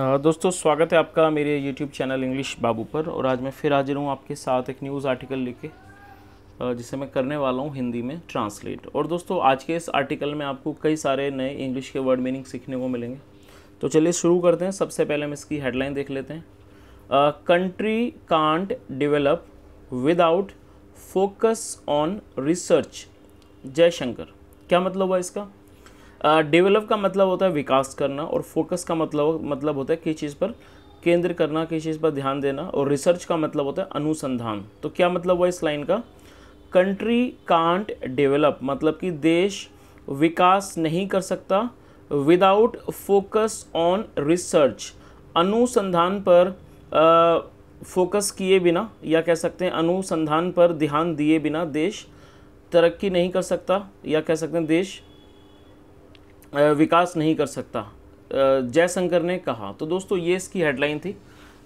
दोस्तों स्वागत है आपका मेरे यूट्यूब चैनल इंग्लिश बाबू पर और आज मैं फिर हाजिर हूँ आपके साथ एक न्यूज़ आर्टिकल लेके जिसे मैं करने वाला हूँ हिंदी में ट्रांसलेट और दोस्तों आज के इस आर्टिकल में आपको कई सारे नए इंग्लिश के वर्ड मीनिंग सीखने को मिलेंगे तो चलिए शुरू करते हैं सबसे पहले हम इसकी हेडलाइन देख लेते हैं country can't develop without focus on research Jaishankar क्या मतलब हुआ इसका डेवलप uh, का मतलब होता है विकास करना और फोकस का मतलब मतलब होता है किस चीज़ पर केंद्र करना किस चीज़ पर ध्यान देना और रिसर्च का मतलब होता है अनुसंधान तो क्या मतलब हुआ इस लाइन का कंट्री कांट डेवलप मतलब कि देश विकास नहीं कर सकता विदाउट फोकस ऑन रिसर्च अनुसंधान पर फोकस किए बिना या कह सकते हैं अनुसंधान पर ध्यान दिए बिना देश तरक्की नहीं कर सकता या कह सकते हैं देश विकास नहीं कर सकता जयशंकर ने कहा तो दोस्तों ये इसकी हेडलाइन थी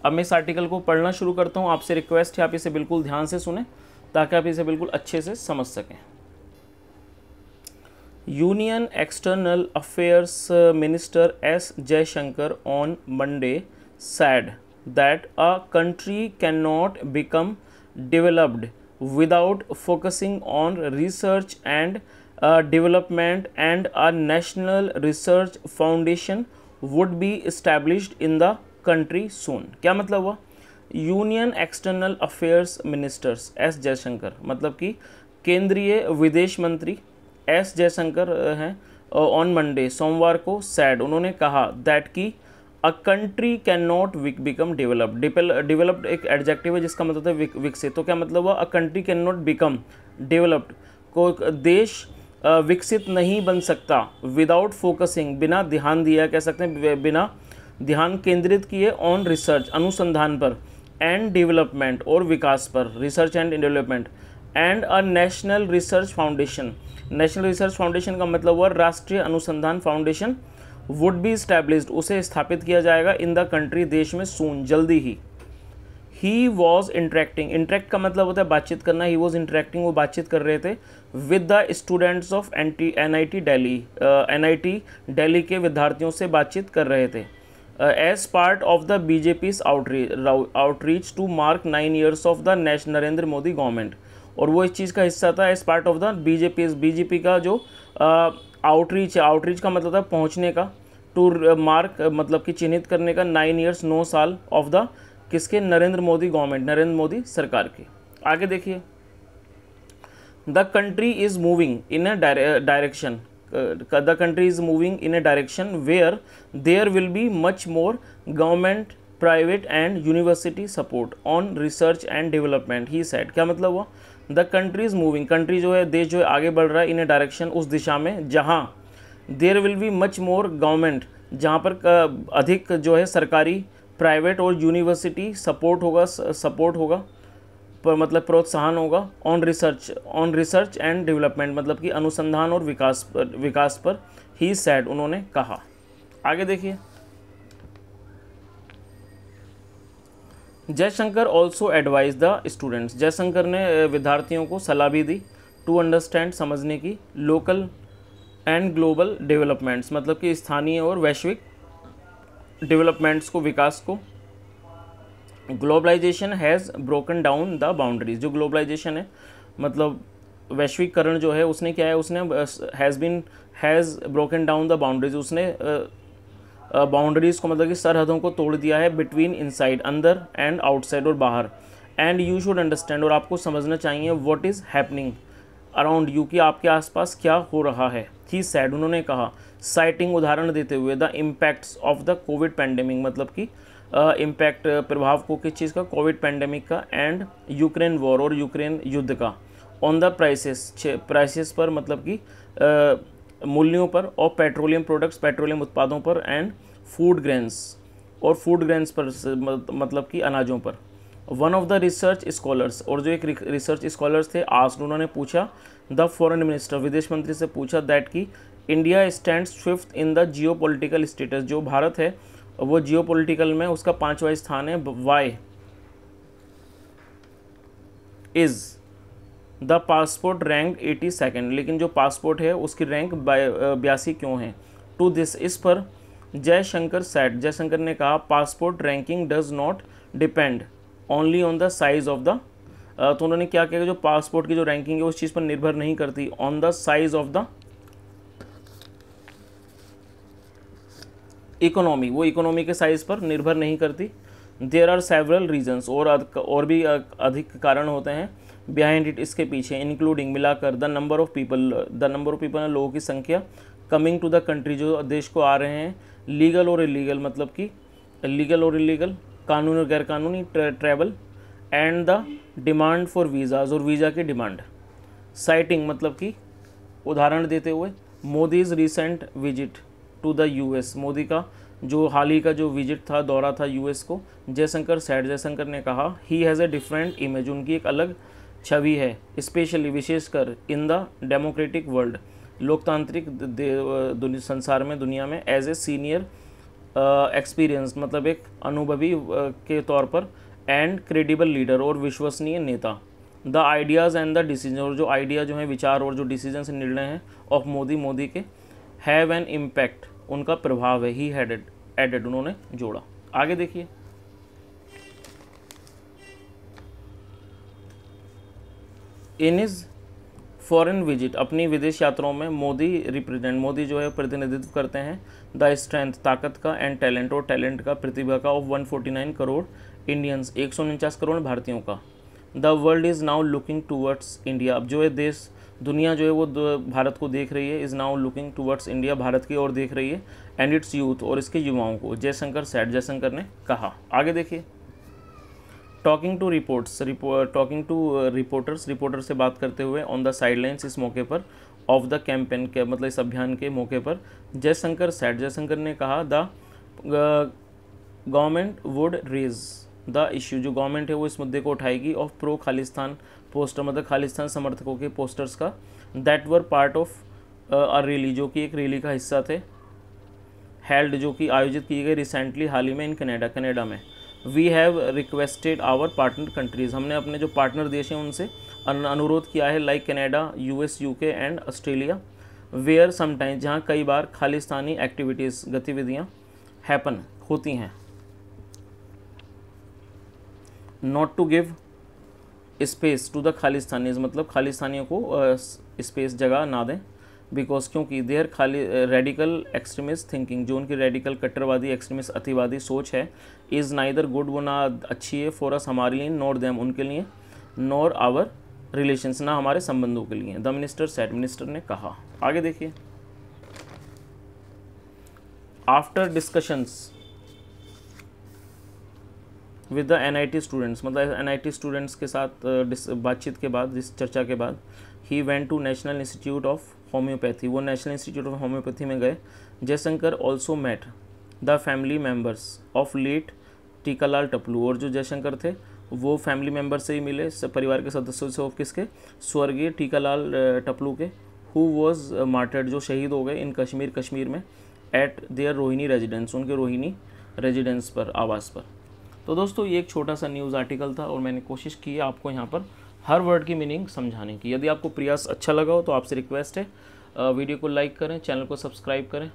अब मैं इस आर्टिकल को पढ़ना शुरू करता हूँ आपसे रिक्वेस्ट है आप इसे बिल्कुल ध्यान से सुने ताकि आप इसे बिल्कुल अच्छे से समझ सकें union external affairs minister S Jaishankar on Monday said that a country can not become developed without focusing on research and development and a national research foundation would be established in the country soon क्या मतलब हुआ union external affairs ministers S Jaishankar मतलब कि केंद्रीय विदेश मंत्री S Jaishankar हैं on Monday सोमवार को सैड उन्होंने कहा दैट कि a country can not become developed developed एक एडजेक्टिव है जिसका मतलब है विकसित तो क्या मतलब हुआ a country can not become developed को देश विकसित नहीं बन सकता विदाउट फोकसिंग बिना ध्यान दिया कह सकते हैं बिना ध्यान केंद्रित किए ऑन रिसर्च अनुसंधान पर एंड डेवलपमेंट और विकास पर research and development and a national research foundation national research foundation का मतलब हुआ राष्ट्रीय अनुसंधान फाउंडेशन वुड बी स्टैब्लिश्ड उसे स्थापित किया जाएगा इन द कंट्री देश में सून जल्दी ही ही वॉज इंटरेक्टिंग इंटरेक्ट का मतलब होता है बातचीत करना ही वॉज इंटरेक्टिंग वो बातचीत कर रहे थे with the students of N T N I T Delhi N I T Delhi के विद्यार्थियों से बातचीत कर रहे थे as part of the BJP outreach outreach to mark nine years of the national Narendra Modi government और वो इस चीज़ का हिस्सा था as part of the BJP BJP का जो आउटरीच है आउटरीच का मतलब था पहुँचने का टू मार्क मतलब कि चिन्हित करने का नाइन ईयर्स नौ साल ऑफ द किसके नरेंद्र मोदी गवर्नमेंट नरेंद्र मोदी सरकार की आगे देखिए the country is moving in a direction the country is moving in a direction where there will be much more government private and university support on research and development he said क्या मतलब हुआ the country is moving country जो है देश जो है आगे बढ़ रहा है इन ए डायरेक्शन उस दिशा में जहाँ there will be much more government जहाँ पर uh, अधिक जो है सरकारी प्राइवेट और यूनिवर्सिटी सपोर्ट होगा सपोर्ट होगा पर मतलब प्रोत्साहन होगा on research on research and development मतलब कि अनुसंधान और विकास पर विकास पर ही सैड उन्होंने कहा आगे देखिए Jaishankar also advise the students Jaishankar ने विद्यार्थियों को सलाह भी दी टू अंडरस्टैंड समझने की लोकल एंड ग्लोबल डेवलपमेंट्स मतलब कि स्थानीय और वैश्विक डेवलपमेंट्स को विकास को globalisation has broken down the boundaries जो ग्लोबलाइजेशन है मतलब वैश्वीकरण जो है उसने क्या है उसने has been has broken down the boundaries उसने बाउंड्रीज़ को मतलब कि सरहदों को तोड़ दिया है बिटवीन इनसाइड अंदर एंड आउटसाइड और बाहर एंड यू शुड अंडरस्टैंड और आपको समझना चाहिए what is happening around you कि आपके आसपास क्या हो रहा है ही सैड उन्होंने कहा साइटिंग उदाहरण देते हुए the impacts of the COVID pandemic मतलब कि इम्पैक्ट प्रभाव को किस चीज़ का कोविड पैंडेमिक का एंड यूक्रेन वॉर और यूक्रेन युद्ध का ऑन द प्राइसेस प्राइसेस पर मतलब कि मूल्यों पर और पेट्रोलियम प्रोडक्ट्स पेट्रोलियम उत्पादों पर एंड फूड ग्रेन्स और फूड ग्रेन्स पर मतलब कि अनाजों पर one of the research scholars और जो एक रिसर्च स्कॉलर्स थे आज उन्होंने पूछा द फॉरेन मिनिस्टर विदेश मंत्री से पूछा दैट कि India stand fifth in the geo political status जो भारत है वो जियो पोलिटिकल में उसका पाँचवा स्थान है why is the passport rank at second लेकिन जो पासपोर्ट है उसकी रैंक बयासी क्यों है टू दिस इस पर जयशंकर सैट जयशंकर ने कहा passport ranking does not depend only on the size of the तो उन्होंने क्या किया जो पासपोर्ट की जो रैंकिंग है उस चीज़ पर निर्भर नहीं करती on the size of the economy वो इकोनॉमी के साइज़ पर निर्भर नहीं करती देर आर सेवरल रीजन्स और और भी अधिक कारण होते हैं बिहाइंड इट इसके पीछे इंक्लूडिंग मिलाकर the number of people the number of people लोगों की संख्या कमिंग टू द कंट्री जो देश को आ रहे हैं लीगल और इलीगल मतलब कि लीगल और इलीगल कानून और गैर कानूनी travel and the demand for visas और वीज़ा की डिमांड साइटिंग मतलब कि उदाहरण देते हुए Modi's recent visit to the S Modi का जो हाल ही का जो विजिट था दौरा था यूएस को जयशंकर सैड जयशंकर ने कहा he has a different image उनकी एक अलग छवि है स्पेशली विशेषकर इन द डेमोक्रेटिक वर्ल्ड लोकतांत्रिक संसार में दुनिया में एज ए सीनियर एक्सपीरियंस मतलब एक अनुभवी के तौर पर एंड क्रेडिबल लीडर और विश्वसनीय नेता the ideas and the decision और जो आइडिया जो है विचार और जो डिसीजन से निर्णय हैं ऑफ मोदी मोदी के हैव एन इम्पैक्ट उनका प्रभाव है ही हैडेड एडेड उन्होंने जोड़ा आगे देखिए इन इज़ फॉरेन विजिट अपनी विदेश यात्राओं में मोदी रिप्रेजेंट मोदी जो है प्रतिनिधित्व करते हैं द स्ट्रेंथ ताकत का एंड टैलेंट और टैलेंट का प्रतिभा का ऑफ 149 करोड़ इंडियंस एक करोड़ भारतीयों का the world is now looking towards India अब जो है देश दुनिया जो है वो भारत को देख रही है is now looking towards India Bharat की ओर देख रही है एंड इट्स यूथ और इसके युवाओं को जयशंकर सैड जयशंकर ने कहा आगे देखिए talking to reports talking to reporters reporter से बात करते हुए ऑन द साइडलाइंस इस मौके पर ऑफ द कैंपेन के मतलब इस अभियान के मौके पर जयशंकर सैट जयशंकर ने कहा the government would raise the issue जो गवर्नमेंट है वो इस मुद्दे को उठाएगी ऑफ प्रो खालिस्तान पोस्टर मतलब खालिस्तान समर्थकों के पोस्टर्स का that were part of a rally जो कि एक रैली का हिस्सा थे हेल्ड जो कि आयोजित की गई रिसेंटली हाल ही में इन कनाडा कनाडा में we have requested our partner countries हमने अपने जो पार्टनर देश हैं उनसे अनुरोध किया है like Canada U S U K and Australia where sometimes जहाँ कई बार खालिस्तानी एक्टिविटीज़ गतिविधियाँ हैपन होती हैं not to give space to the Khalistanis मतलब खालिस्तानियों को स्पेस जगह ना दें बिकॉज क्योंकि देयर खाली रेडिकल एक्सट्रीमिस्ट थिंकिंग जो उनकी रेडिकल कट्टरवादी एक्सट्रीमिस्ट अतिवादी सोच है इज़ नाइदर गुड वो ना अच्छी है फॉर अस हमारे लिए नॉर देम उनके लिए नॉर आवर रिलेशंस ना हमारे संबंधों के लिए द मिनिस्टर सेट मिनिस्टर ने कहा आगे देखिए after discussions with the N I T students मतलब एन आई टी स्टूडेंट्स के साथ बातचीत के बाद इस चर्चा के बाद he went to national institute of homoeopathy वो नेशनल इंस्टीट्यूट ऑफ होम्योपैथी में गए Jaishankar also met the family members of late Tikalal Taploo और जो जयशंकर थे वो फैमिली मेम्बर से ही मिले परिवार के सदस्यों से ऑफ किसके स्वर्गीय टीकालाल टपलू के हु वॉज मार्टर्ड जो शहीद हो गए इन कश्मीर कश्मीर में एट देयर रोहिणी रेजिडेंस उनके रोहिणी रेजिडेंस पर आवास पर तो दोस्तों ये एक छोटा सा न्यूज़ आर्टिकल था और मैंने कोशिश की आपको यहाँ पर हर वर्ड की मीनिंग समझाने की यदि आपको प्रयास अच्छा लगा हो तो आपसे रिक्वेस्ट है वीडियो को लाइक करें चैनल को सब्सक्राइब करें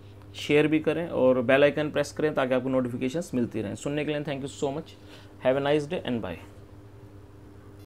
शेयर भी करें और बेल आइकन प्रेस करें ताकि आपको नोटिफिकेशंस मिलती रहें सुनने के लिए thank you so much have a nice day and bye